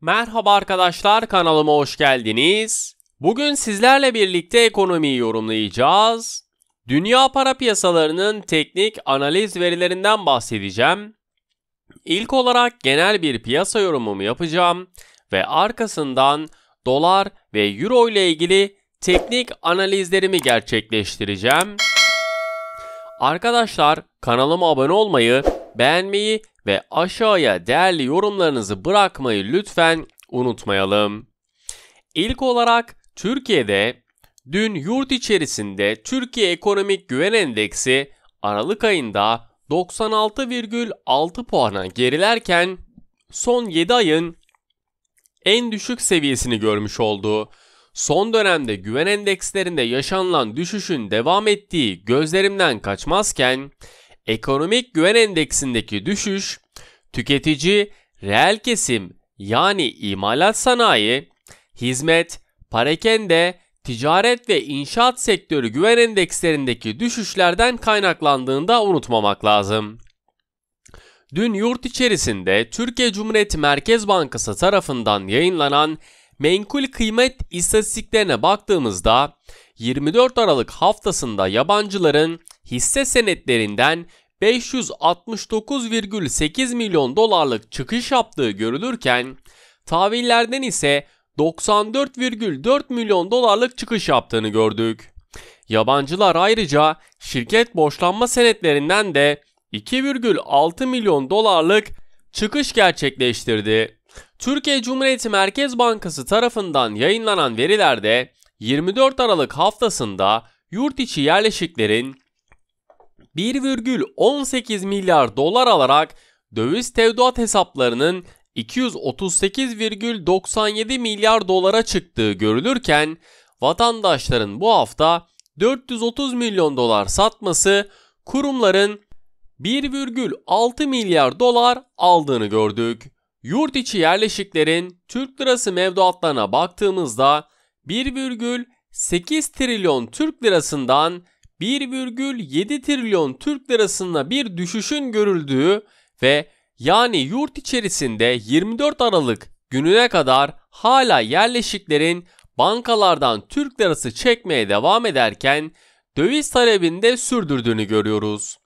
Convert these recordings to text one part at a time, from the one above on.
Merhaba arkadaşlar kanalıma hoş geldiniz. Bugün sizlerle birlikte ekonomiyi yorumlayacağız. Dünya para piyasalarının teknik analiz verilerinden bahsedeceğim. İlk olarak genel bir piyasa yorumumu yapacağım ve arkasından dolar ve euro ile ilgili teknik analizlerimi gerçekleştireceğim. Arkadaşlar kanalıma abone olmayı beğenmeyi ve aşağıya değerli yorumlarınızı bırakmayı lütfen unutmayalım. İlk olarak Türkiye'de dün yurt içerisinde Türkiye Ekonomik Güven Endeksi Aralık ayında 96,6 puana gerilerken son 7 ayın en düşük seviyesini görmüş oldu. Son dönemde güven endekslerinde yaşanılan düşüşün devam ettiği gözlerimden kaçmazken Ekonomik güven endeksindeki düşüş, tüketici, reel kesim yani imalat sanayi, hizmet, parakende, ticaret ve inşaat sektörü güven endekslerindeki düşüşlerden kaynaklandığında unutmamak lazım. Dün yurt içerisinde Türkiye Cumhuriyeti Merkez Bankası tarafından yayınlanan menkul kıymet istatistiklerine baktığımızda 24 Aralık haftasında yabancıların hisse senetlerinden 569,8 milyon dolarlık çıkış yaptığı görülürken tahvillerden ise 94,4 milyon dolarlık çıkış yaptığını gördük. Yabancılar ayrıca şirket borçlanma senetlerinden de 2,6 milyon dolarlık çıkış gerçekleştirdi. Türkiye Cumhuriyeti Merkez Bankası tarafından yayınlanan verilerde 24 Aralık haftasında yurt içi yerleşiklerin 1,18 milyar dolar alarak döviz tevduat hesaplarının 238,97 milyar dolara çıktığı görülürken vatandaşların bu hafta 430 milyon dolar satması kurumların 1,6 milyar dolar aldığını gördük. Yurt içi yerleşiklerin Türk lirası mevduatlarına baktığımızda 1,8 trilyon Türk lirasından 1,7 trilyon Türk lirasına bir düşüşün görüldüğü ve yani yurt içerisinde 24 Aralık gününe kadar hala yerleşiklerin bankalardan Türk lirası çekmeye devam ederken döviz talebinde sürdürdüğünü görüyoruz.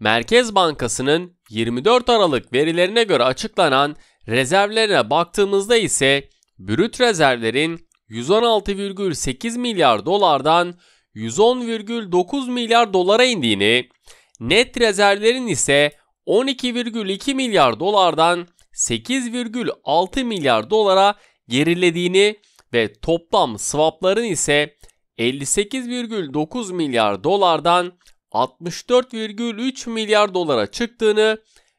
Merkez Bankası'nın 24 Aralık verilerine göre açıklanan rezervlerine baktığımızda ise brüt rezervlerin 116,8 milyar dolardan 110,9 milyar dolara indiğini, net rezervlerin ise 12,2 milyar dolardan 8,6 milyar dolara gerilediğini ve toplam swapların ise 58,9 milyar dolardan 64,3 milyar dolara çıktığını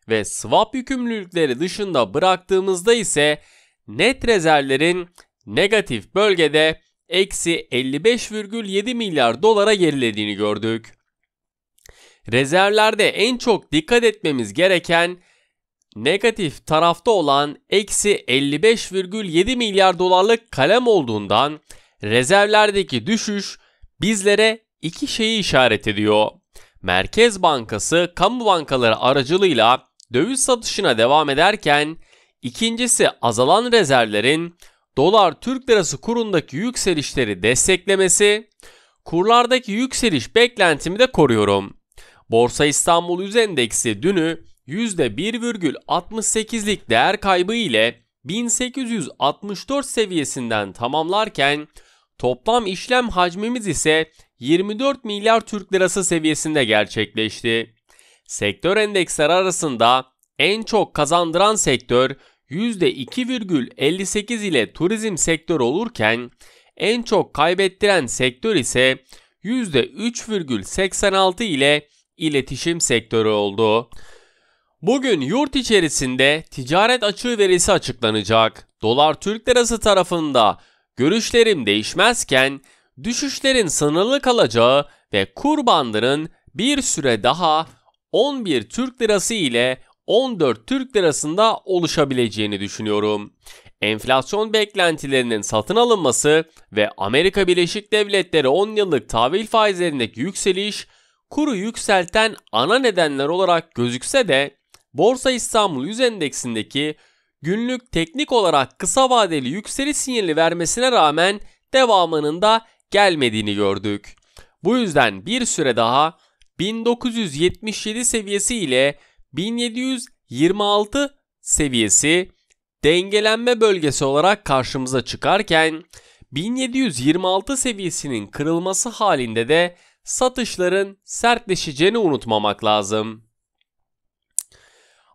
ve swap yükümlülükleri dışında bıraktığımızda ise net rezervlerin negatif bölgede eksi 55,7 milyar dolara gerilediğini gördük. Rezervlerde en çok dikkat etmemiz gereken negatif tarafta olan eksi 55,7 milyar dolarlık kalem olduğundan rezervlerdeki düşüş bizlere iki şeyi işaret ediyor. Merkez Bankası kamu bankaları aracılığıyla döviz satışına devam ederken ikincisi azalan rezervlerin dolar Türk lirası kurundaki yükselişleri desteklemesi, kurlardaki yükseliş beklentimi de koruyorum. Borsa İstanbul Yüz Endeksi dünü %1,68'lik değer kaybı ile 1864 seviyesinden tamamlarken toplam işlem hacmimiz ise 24 milyar Türk lirası seviyesinde gerçekleşti. Sektör endeksleri arasında en çok kazandıran sektör %2,58 ile turizm sektörü olurken en çok kaybettiren sektör ise %3,86 ile iletişim sektörü oldu. Bugün yurt içerisinde ticaret açığı verisi açıklanacak. Dolar Türk Lirası tarafında görüşlerim değişmezken düşüşlerin sınırlı kalacağı ve kur bandının bir süre daha 11 Türk Lirası ile 14 Türk lirasında oluşabileceğini düşünüyorum. Enflasyon beklentilerinin satın alınması ve Amerika Birleşik Devletleri 10 yıllık tahvil faizlerindeki yükseliş kuru yükselten ana nedenler olarak gözükse de Borsa İstanbul Yüz Endeksindeki günlük teknik olarak kısa vadeli yükseliş sinyali vermesine rağmen devamının da gelmediğini gördük. Bu yüzden bir süre daha 1977 seviyesi ile 1726 seviyesi dengelenme bölgesi olarak karşımıza çıkarken 1726 seviyesinin kırılması halinde de satışların sertleşeceğini unutmamak lazım.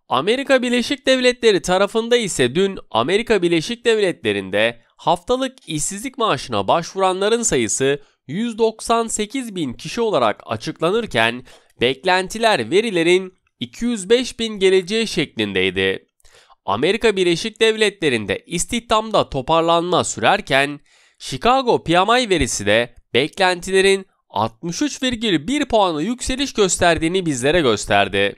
Amerika Birleşik Devletleri tarafında ise dün Amerika Birleşik Devletleri'nde haftalık işsizlik maaşına başvuranların sayısı 198 bin kişi olarak açıklanırken beklentiler verilerin 205 bin geleceği şeklindeydi. Amerika Birleşik Devletleri'nde istihdamda toparlanma sürerken Chicago PMI verisi de beklentilerin 63,1 puanı yükseliş gösterdiğini bizlere gösterdi.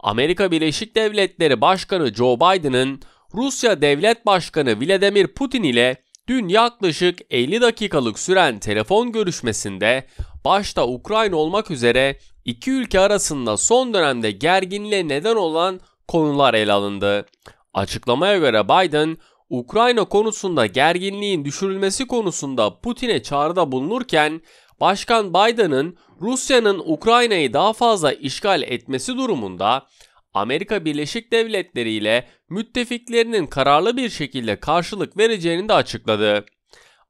Amerika Birleşik Devletleri Başkanı Joe Biden'ın Rusya Devlet Başkanı Vladimir Putin ile Dün yaklaşık 50 dakikalık süren telefon görüşmesinde başta Ukrayna olmak üzere iki ülke arasında son dönemde gerginliğe neden olan konular ele alındı. Açıklamaya göre Biden, Ukrayna konusunda gerginliğin düşürülmesi konusunda Putin'e çağrıda bulunurken, Başkan Biden'ın Rusya'nın Ukrayna'yı daha fazla işgal etmesi durumunda Amerika Birleşik Devletleri ile müttefiklerinin kararlı bir şekilde karşılık vereceğini de açıkladı.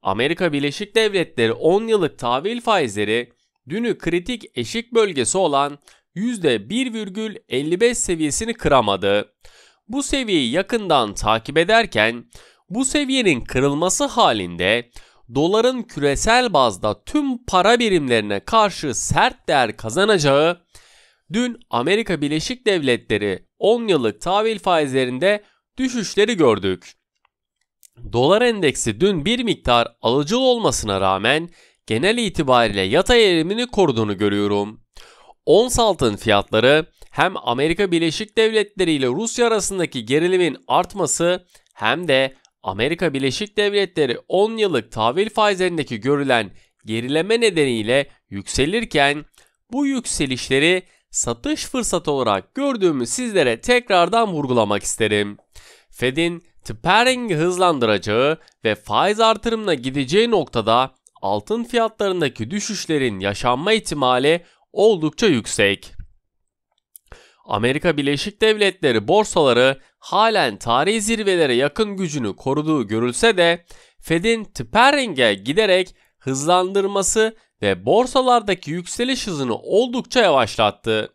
Amerika Birleşik Devletleri 10 yıllık tahvil faizleri dünü kritik eşik bölgesi olan %1,55 seviyesini kıramadı. Bu seviyeyi yakından takip ederken bu seviyenin kırılması halinde doların küresel bazda tüm para birimlerine karşı sert değer kazanacağı dün Amerika Birleşik Devletleri 10 yıllık tahvil faizlerinde düşüşleri gördük. Dolar endeksi dün bir miktar alıcılı olmasına rağmen genel itibariyle yatay eğilimini koruduğunu görüyorum. Ons altın fiyatları hem Amerika Birleşik Devletleri ile Rusya arasındaki gerilimin artması hem de Amerika Birleşik Devletleri 10 yıllık tahvil faizlerindeki görülen gerileme nedeniyle yükselirken bu yükselişleri satış fırsatı olarak gördüğümü sizlere tekrardan vurgulamak isterim. Fed'in tapering'i hızlandıracağı ve faiz artırımına gideceği noktada altın fiyatlarındaki düşüşlerin yaşanma ihtimali oldukça yüksek. Amerika Birleşik Devletleri borsaları halen tarihi zirvelere yakın gücünü koruduğu görülse de Fed'in tapering'e giderek hızlandırması ve borsalardaki yükseliş hızını oldukça yavaşlattı.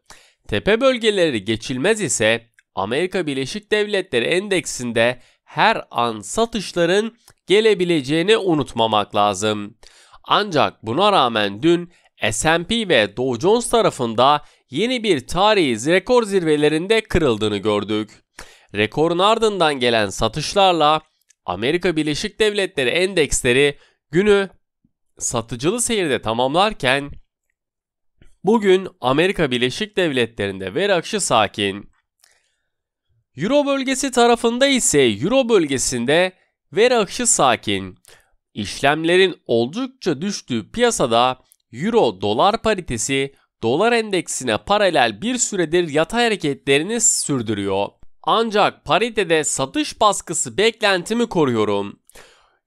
Tepe bölgeleri geçilmez ise Amerika Birleşik Devletleri endeksinde her an satışların gelebileceğini unutmamak lazım. Ancak buna rağmen dün S&P ve Dow Jones tarafında yeni bir tarihi rekor zirvelerinde kırıldığını gördük. Rekorun ardından gelen satışlarla Amerika Birleşik Devletleri endeksleri günü satıcılı seyirde tamamlarken bugün Amerika Birleşik Devletleri'nde veri akışı sakin. Euro bölgesi tarafında ise Euro bölgesinde veri akışı sakin. İşlemlerin oldukça düştüğü piyasada Euro dolar paritesi dolar endeksine paralel bir süredir yatay hareketlerini sürdürüyor. Ancak paritede satış baskısı beklentimi koruyorum.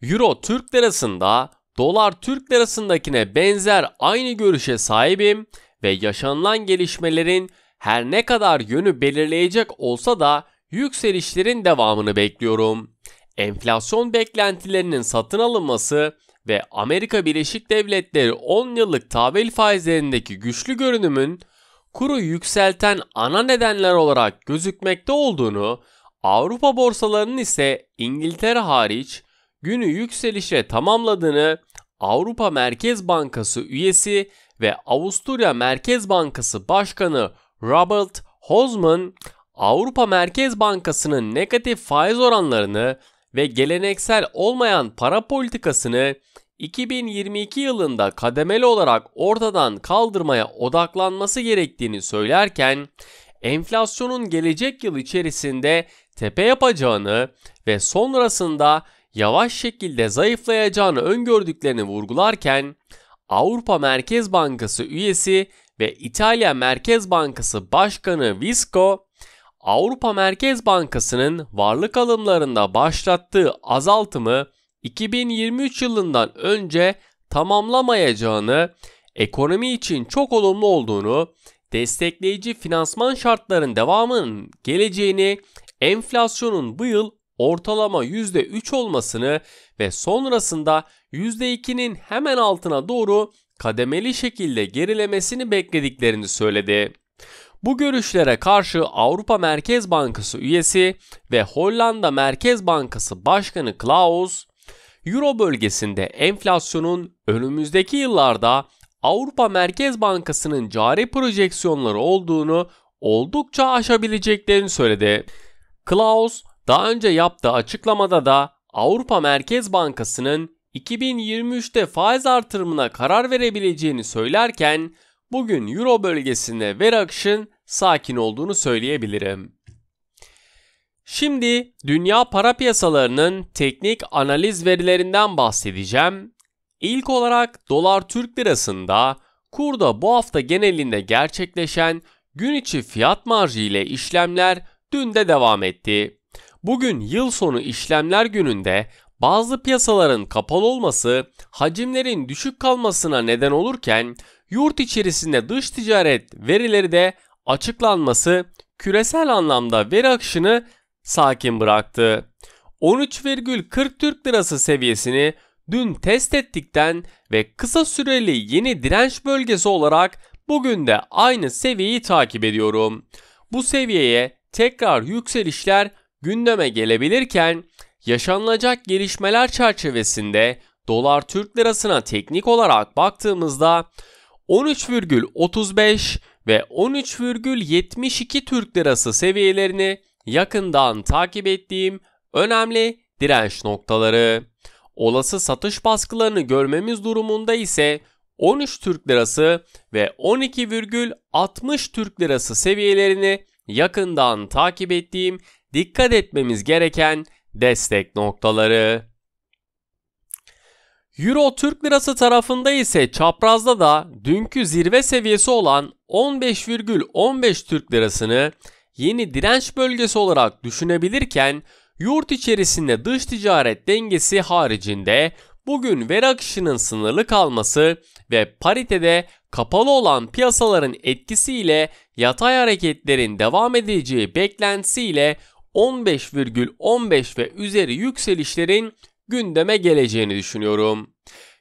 Euro Türk lirasında Dolar Türk lirasındakine benzer aynı görüşe sahibim ve yaşanılan gelişmelerin her ne kadar yönü belirleyecek olsa da yükselişlerin devamını bekliyorum. Enflasyon beklentilerinin satın alınması ve Amerika Birleşik Devletleri 10 yıllık tahvil faizlerindeki güçlü görünümün kuru yükselten ana nedenler olarak gözükmekte olduğunu, Avrupa borsalarının ise İngiltere hariç günü yükselişe tamamladığını Avrupa Merkez Bankası üyesi ve Avusturya Merkez Bankası Başkanı Robert Hosman Avrupa Merkez Bankası'nın negatif faiz oranlarını ve geleneksel olmayan para politikasını 2022 yılında kademeli olarak ortadan kaldırmaya odaklanması gerektiğini söylerken enflasyonun gelecek yıl içerisinde tepe yapacağını ve sonrasında yavaş şekilde zayıflayacağını öngördüklerini vurgularken Avrupa Merkez Bankası üyesi ve İtalya Merkez Bankası Başkanı Visco, Avrupa Merkez Bankası'nın varlık alımlarında başlattığı azaltımı 2023 yılından önce tamamlamayacağını, ekonomi için çok olumlu olduğunu, destekleyici finansman şartların devamının geleceğini, enflasyonun bu yıl ortalama %3 olmasını ve sonrasında %2'nin hemen altına doğru kademeli şekilde gerilemesini beklediklerini söyledi. Bu görüşlere karşı Avrupa Merkez Bankası üyesi ve Hollanda Merkez Bankası Başkanı Klaus, Euro bölgesinde enflasyonun önümüzdeki yıllarda Avrupa Merkez Bankası'nın cari projeksiyonları olduğunu oldukça aşabileceklerini söyledi. Klaus, daha önce yaptığı açıklamada da Avrupa Merkez Bankası'nın 2023'te faiz artırımına karar verebileceğini söylerken bugün Euro bölgesinde veri akışın sakin olduğunu söyleyebilirim. Şimdi dünya para piyasalarının teknik analiz verilerinden bahsedeceğim. İlk olarak dolar Türk lirasında kurda bu hafta genelinde gerçekleşen gün içi fiyat marjı ile işlemler dün de devam etti. Bugün yıl sonu işlemler gününde bazı piyasaların kapalı olması hacimlerin düşük kalmasına neden olurken yurt içerisinde dış ticaret verileri de açıklanması küresel anlamda veri akışını sakin bıraktı. 13,40 Türk Lirası seviyesini dün test ettikten ve kısa süreli yeni direnç bölgesi olarak bugün de aynı seviyeyi takip ediyorum. Bu seviyeye tekrar yükselişler gündeme gelebilirken yaşanılacak gelişmeler çerçevesinde dolar Türk lirasına teknik olarak baktığımızda 13,35 ve 13,72 Türk lirası seviyelerini yakından takip ettiğim önemli direnç noktaları. Olası satış baskılarını görmemiz durumunda ise 13 Türk lirası ve 12,60 Türk lirası seviyelerini yakından takip ettiğim dikkat etmemiz gereken destek noktaları. Euro Türk Lirası tarafında ise çaprazda da dünkü zirve seviyesi olan 15,15 Türk Lirası'nı yeni direnç bölgesi olarak düşünebilirken yurt içerisinde dış ticaret dengesi haricinde bugün veri akışının sınırlı kalması ve paritede kapalı olan piyasaların etkisiyle yatay hareketlerin devam edeceği beklentisiyle 15,15 ve üzeri yükselişlerin gündeme geleceğini düşünüyorum.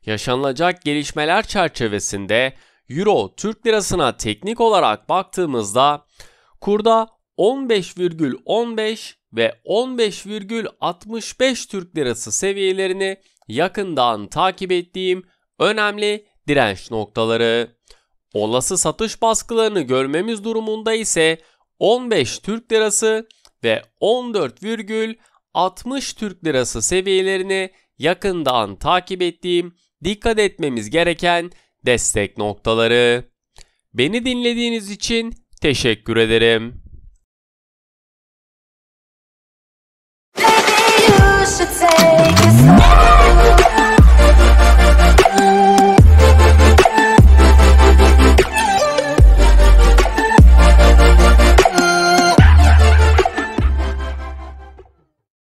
Yaşanılacak gelişmeler çerçevesinde Euro Türk lirasına teknik olarak baktığımızda kurda 15,15 ve 15,65 Türk lirası seviyelerini yakından takip ettiğim önemli direnç noktaları. Olası satış baskılarını görmemiz durumunda ise 15 Türk lirası ve 14,60 Türk Lirası seviyelerini yakından takip ettiğim dikkat etmemiz gereken destek noktaları. Beni dinlediğiniz için teşekkür ederim. Baby,